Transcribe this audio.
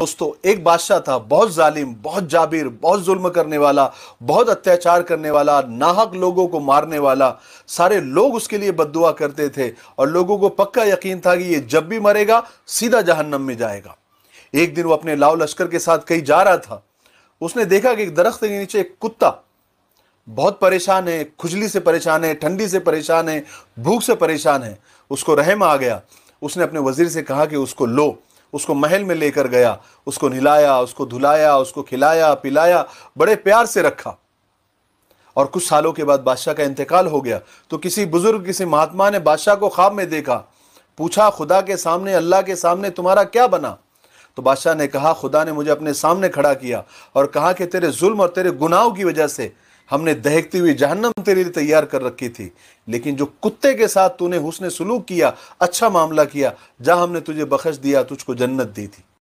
दोस्तों एक बादशाह था बहुत जालिम बहुत जाबिर बहुत जुल्म करने वाला बहुत अत्याचार करने वाला नाहक लोगों को मारने वाला सारे लोग उसके लिए बदुआ करते थे और लोगों को पक्का यकीन था कि ये जब भी मरेगा सीधा जहन्नम में जाएगा एक दिन वो अपने लाव लश्कर के साथ कहीं जा रहा था उसने देखा कि एक दरख्त के नीचे एक कुत्ता बहुत परेशान है खुजली से परेशान है ठंडी से परेशान है भूख से परेशान है उसको रहम आ गया उसने अपने वजीर से कहा कि उसको लो उसको महल में लेकर गया उसको नहलाया उसको धुलाया उसको खिलाया पिलाया बड़े प्यार से रखा और कुछ सालों के बाद बादशाह का इंतकाल हो गया तो किसी बुजुर्ग किसी महात्मा ने बादशाह को ख्वाब में देखा पूछा खुदा के सामने अल्लाह के सामने तुम्हारा क्या बना तो बादशाह ने कहा खुदा ने मुझे अपने सामने खड़ा किया और कहा कि तेरे जुल्म और तेरे गुनाहों की वजह से हमने दहकती हुई जहन्नम तेरे लिए तैयार कर रखी थी लेकिन जो कुत्ते के साथ तूने हुसने सलूक किया अच्छा मामला किया जहां हमने तुझे बखश दिया तुझको जन्नत दी थी